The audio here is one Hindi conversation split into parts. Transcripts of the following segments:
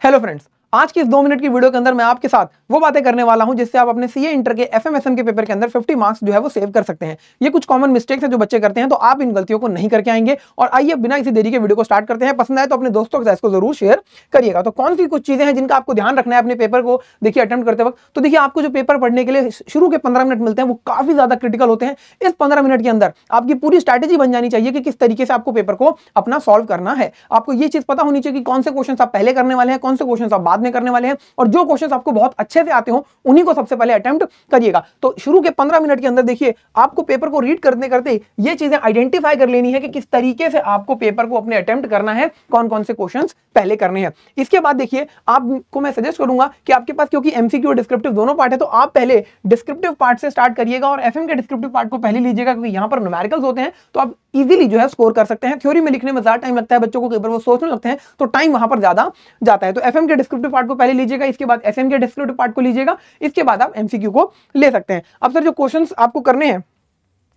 Hello friends, आज की इस दो मिनट की वीडियो के अंदर मैं आपके साथ वो बातें करने वाला हूं जिससे आप अपने सीए इंटर के एफएमएसएम के पेपर के अंदर 50 मार्क्स जो है वो सेव कर सकते हैं ये कुछ कॉमन मिस्टेक्स है जो बच्चे करते हैं तो आप इन गलतियों को नहीं करके आएंगे और आइए बिना किसी देरी के वीडियो को स्टार्ट करते हैं पसंद आए तो अपने दोस्तों के साथ इसको जरूर शेयर करिएगा तो कौन सी कुछ चीजें हैं जिनका आपको ध्यान रखना है अपने पेपर को देखिए अटेम्प्ट करते वक्त तो देखिए आपको जो पेपर पढ़ने के लिए शुरू के पंद्रह मिनट मिलते हैं वो काफी ज्यादा क्रिटिकल होते हैं इस पंद्रह मिनट के अंदर आपकी पूरी स्ट्रैटेजी बन जानी चाहिए कि किस तरीके से आपको पेपर को अपना सॉल्व करना है आपको ये चीज पता होनी चाहिए कि कौन से क्वेश्चन आप पहले करने वाले हैं कौन से क्वेश्चन आप बाद बाद में करने वाले हैं और जो क्वेश्चन आपको बहुत अच्छे से आते हो उन्हीं को सबसे पहले अटेम्प्ट करिएगा तो शुरू के पंद्रह मिनट के अंदर देखिए आपको पेपर को रीड करते करते ये चीजें आइडेंटिफाई कर लेनी है कि किस तरीके से आपको पेपर को अपने अटेम्प्ट करना है कौन कौन से क्वेश्चन पहले करने हैं इसके बाद देखिए आपको मैं सजेस्ट करूंगा कि आपके पास क्योंकि एमसीक्यू डिस्क्रिप्टिव दोनों पार्ट है तो आप पहले डिस्क्रिप्टिव पार्ट से स्टार्ट करिएगा और एफ के डिस्क्रिप्टिव पार्ट को पहले लीजिएगा क्योंकि यहाँ पर न्यूमेरिकल्स होते हैं तो आप इजीली जो है स्कोर कर सकते हैं थ्योरी में लिखने में ज्यादा टाइम लगता है बच्चों को कई बार वो सोचने लगते हैं तो टाइम वहां पर ज्यादा जाता है तो एफ के डिस्क्रिप्टिव डिस्क्रिप्टिव पार्ट को पहले लीजिएगा इसके बाद एसएम के डिस्क्रिप्टिव पार्ट को लीजिएगा इसके बाद आप एमसीक्यू को ले सकते हैं अब सर जो क्वेश्चन आपको करने हैं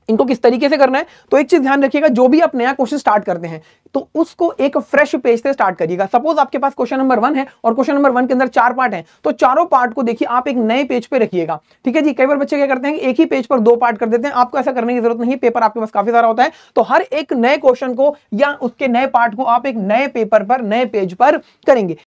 इनको किस तरीके से करना है तो एक चीज ध्यान रखिएगा जो भी आप नया क्वेश्चन स्टार्ट करते हैं तो उसको एक फ्रेश पेज से स्टार्ट करिएगा सपोज आपके पास क्वेश्चन नंबर वन है और क्वेश्चन नंबर वन के अंदर चार पार्ट हैं तो चारों पार्ट को देखिए आप एक नए पेज पे रखिएगा ठीक है जी कई बार बच्चे क्या करते हैं एक ही पेज पर दो पार्ट कर देते हैं आपको ऐसा करने की जरूरत नहीं पेपर आपके पास काफी सारा होता है तो हर एक नए क्वेश्चन को या उसके नए पार्ट को आप एक नए पेपर पर नए पेज पर करेंगे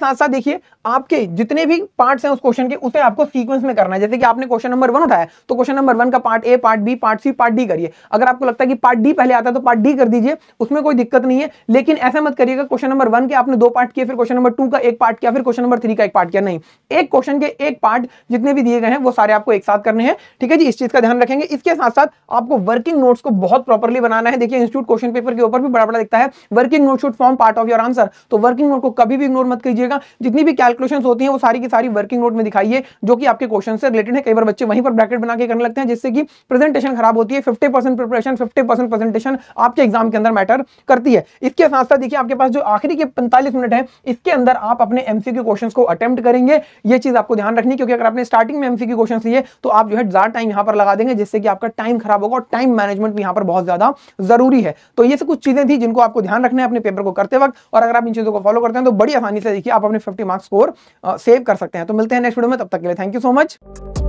साथ साथ देखिए आपके जितने भी पार्ट्स हैं उस क्वेश्चन के उसे आपको सीक्वेंस में करना है जैसे कि आपने क्वेश्चन नंबर वन उठाया तो क्वेश्चन नंबर वन का part A part B part C part D करिए अगर आपको लगता है कि पार्ट डी पहले आता है तो पार्ट डी कर दीजिए उसमें कोई दिक्कत नहीं है लेकिन ऐसा मत करिएगा क्वेश्चन नंबर वन के आपने दो पार्ट किया फिर क्वेश्चन नंबर टू का एक पार्ट किया फिर क्वेश्चन नंबर थ्री का एक पार्ट किया नहीं एक क्वेश्चन के एक पार्ट जितने भी दिए गए हैं वो सारे आपको एक साथ करने हैं ठीक है जी इस चीज का ध्यान रखेंगे इसके साथ साथ आपको वर्किंग नोट्स को बहुत प्रॉपरली बनाना है देखिए इंस्टीट्यूट क्वेश्चन पेपर के ऊपर भी बड़ा बड़ा दिखता है working note should form part of your answer तो वर्किंग नोट को कभी भी इग्नोर मत कीजिए करिएगा जितनी भी कैलकुलेशन होती है वो सारी की सारी वर्किंग नोट में दिखाइए जो कि आपके क्वेश्चन से रिलेटेड है कई बार बच्चे वहीं पर ब्रैकेट बना के करने लगते हैं जिससे कि प्रेजेंटेशन खराब होती है fifty percent preparation fifty presentation आपके एग्जाम के अंदर मैटर करती है इसके साथ साथ देखिए आपके पास जो आखिरी के पैंतालीस मिनट है इसके अंदर आप अपने एमसी के क्वेश्चन को अटेम्प्ट करेंगे ये चीज आपको ध्यान रखनी क्योंकि अगर आपने स्टार्टिंग में एमसी के क्वेश्चन लिए तो आप जो है ज्यादा टाइम यहाँ पर लगा देंगे जिससे कि आपका टाइम खराब होगा और टाइम मैनेजमेंट भी यहाँ पर बहुत ज्यादा जरूरी है तो ये से कुछ चीजें थी जिनको आपको ध्यान रखना है अपने पेपर को करते वक्त और अगर आप इन चीजों को फॉलो करते हैं तो बड़ी आसानी से देखिए आप अपने फिफ्टी मार्क्स स्कोर सेव कर सकते हैं तो मिलते हैं नेक्स्ट वीडियो में तब तक के लिए थैंक यू सो मच